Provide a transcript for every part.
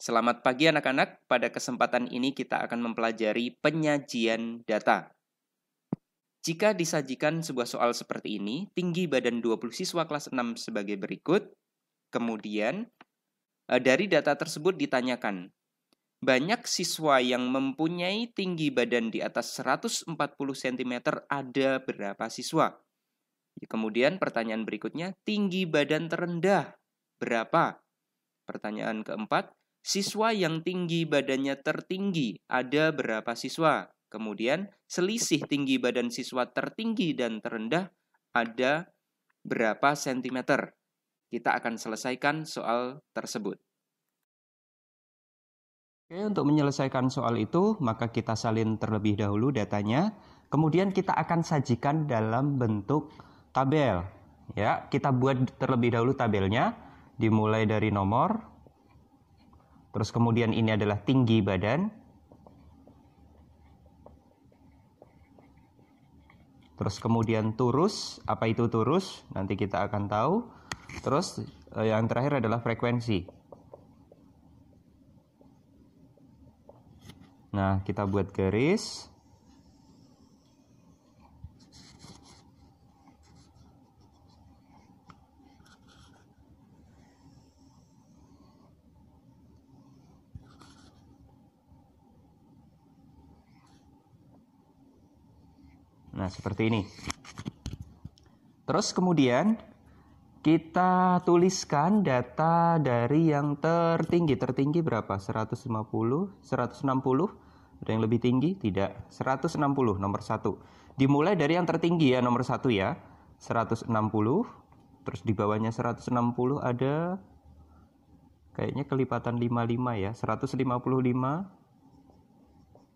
Selamat pagi anak-anak. Pada kesempatan ini kita akan mempelajari penyajian data. Jika disajikan sebuah soal seperti ini, tinggi badan 20 siswa kelas 6 sebagai berikut. Kemudian, eh, dari data tersebut ditanyakan, banyak siswa yang mempunyai tinggi badan di atas 140 cm ada berapa siswa? Kemudian pertanyaan berikutnya, tinggi badan terendah berapa? Pertanyaan keempat, siswa yang tinggi badannya tertinggi ada berapa siswa? Kemudian selisih tinggi badan siswa tertinggi dan terendah ada berapa sentimeter? Kita akan selesaikan soal tersebut. Oke, untuk menyelesaikan soal itu, maka kita salin terlebih dahulu datanya. Kemudian kita akan sajikan dalam bentuk tabel. Ya, kita buat terlebih dahulu tabelnya dimulai dari nomor Terus kemudian ini adalah tinggi badan. Terus kemudian turus, apa itu turus? Nanti kita akan tahu. Terus eh, yang terakhir adalah frekuensi. Nah, kita buat garis. Nah, seperti ini. Terus kemudian kita tuliskan data dari yang tertinggi. Tertinggi berapa? 150, 160, ada yang lebih tinggi? Tidak. 160 nomor 1. Dimulai dari yang tertinggi ya nomor 1 ya. 160. Terus di bawahnya 160 ada kayaknya kelipatan 55 ya. 155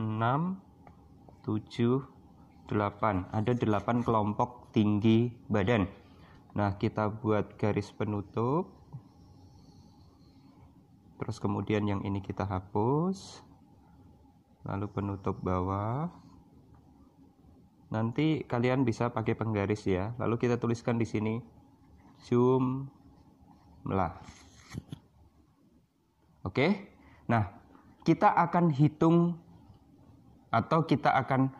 6 7 8 ada 8 kelompok tinggi badan nah kita buat garis penutup terus kemudian yang ini kita hapus lalu penutup bawah nanti kalian bisa pakai penggaris ya lalu kita tuliskan di sini jumlah oke nah kita akan hitung atau kita akan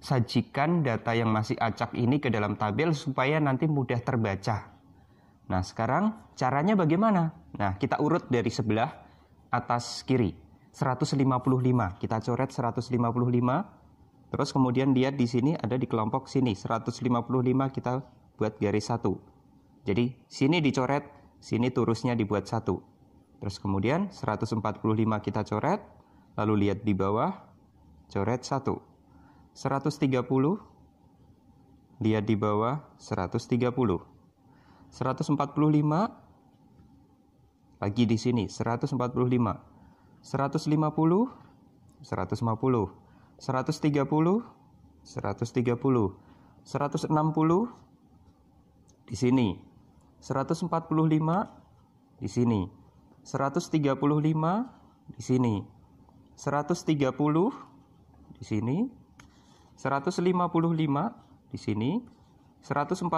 sajikan data yang masih acak ini ke dalam tabel supaya nanti mudah terbaca. Nah, sekarang caranya bagaimana? Nah, kita urut dari sebelah atas kiri. 155, kita coret 155. Terus kemudian lihat di sini ada di kelompok sini 155 kita buat garis satu. Jadi sini dicoret, sini turusnya dibuat satu Terus kemudian 145 kita coret, lalu lihat di bawah coret 1. 130 lihat di bawah 130. 145 lagi di sini 145. 150 150 130 130 160 di sini 145 di sini 135 di sini 130 di sini, 155 di sini, 145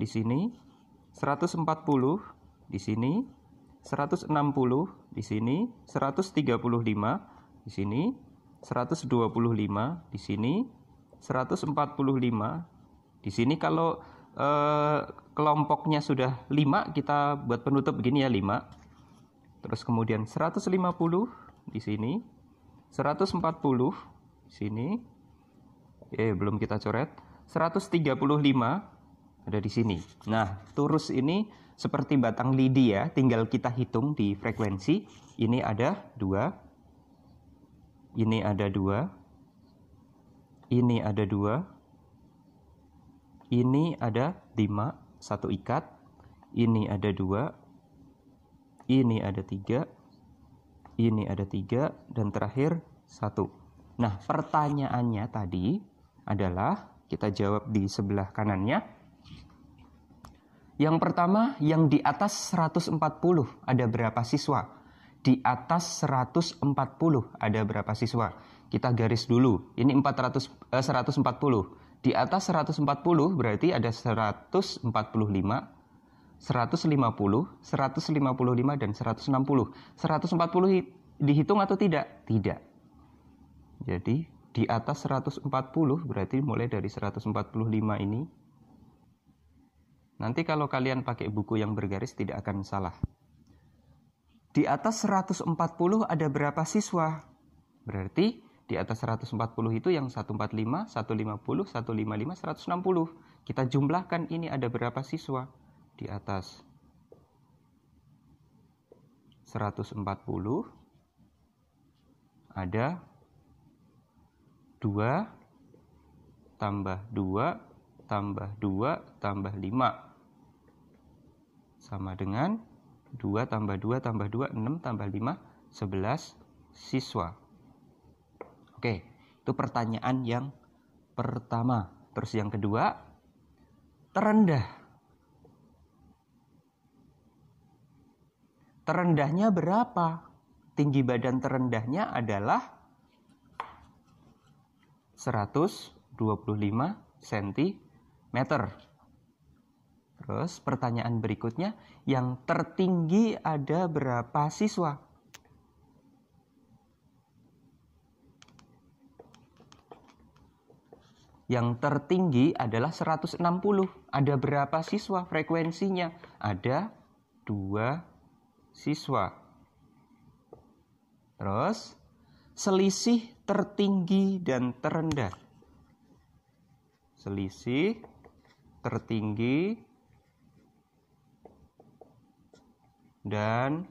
di sini, 140 di sini, 160 di sini, 135 di sini, 125 di sini, 145 di sini kalau eh, kelompoknya sudah 5 kita buat penutup begini ya 5 terus kemudian 150 di sini 140 sini eh belum kita coret 135 ada di sini nah turus ini seperti batang lidi ya tinggal kita hitung di frekuensi ini ada dua ini ada dua ini ada dua ini ada lima satu ikat ini ada dua ini ada tiga ini ada tiga dan terakhir satu. Nah, pertanyaannya tadi adalah kita jawab di sebelah kanannya. Yang pertama, yang di atas 140 ada berapa siswa? Di atas 140 ada berapa siswa? Kita garis dulu. Ini 400 eh, 140. Di atas 140 berarti ada 145, 150, 155 dan 160. 140 dihitung atau tidak? Tidak. Jadi di atas 140 berarti mulai dari 145 ini Nanti kalau kalian pakai buku yang bergaris tidak akan salah. Di atas 140 ada berapa siswa? Berarti di atas 140 itu yang 145, 150, 155, 160. Kita jumlahkan ini ada berapa siswa di atas 140 ada 2 tambah 2 tambah 2 tambah 5 sama dengan 2 tambah 2 tambah 2 6 tambah 5 11 siswa. Oke, itu pertanyaan yang pertama. Terus yang kedua, terendah. Terendahnya berapa? Tinggi badan terendahnya adalah 125 cm. Terus pertanyaan berikutnya, yang tertinggi ada berapa siswa? yang tertinggi adalah 160. Ada berapa siswa frekuensinya? Ada 2 siswa. Terus, selisih tertinggi dan terendah. Selisih tertinggi dan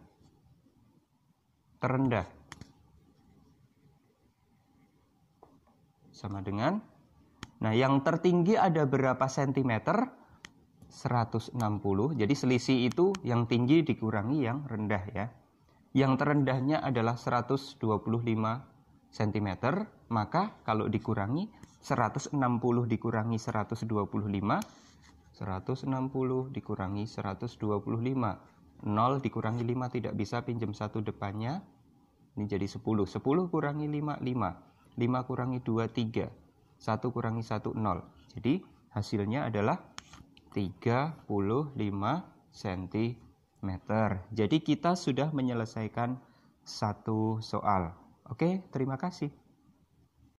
terendah. Sama dengan, nah yang tertinggi ada berapa sentimeter? 160. Jadi selisih itu yang tinggi dikurangi yang rendah ya. Yang terendahnya adalah 125 cm, maka kalau dikurangi 160 dikurangi 125 160 dikurangi 125 0 dikurangi 5 tidak bisa pinjam satu depannya ini jadi 10 10 kurangi 5 5 5 kurangi 2 3 1 kurangi 1 0 jadi hasilnya adalah 35 cm. Jadi kita sudah menyelesaikan satu soal. Oke, terima kasih.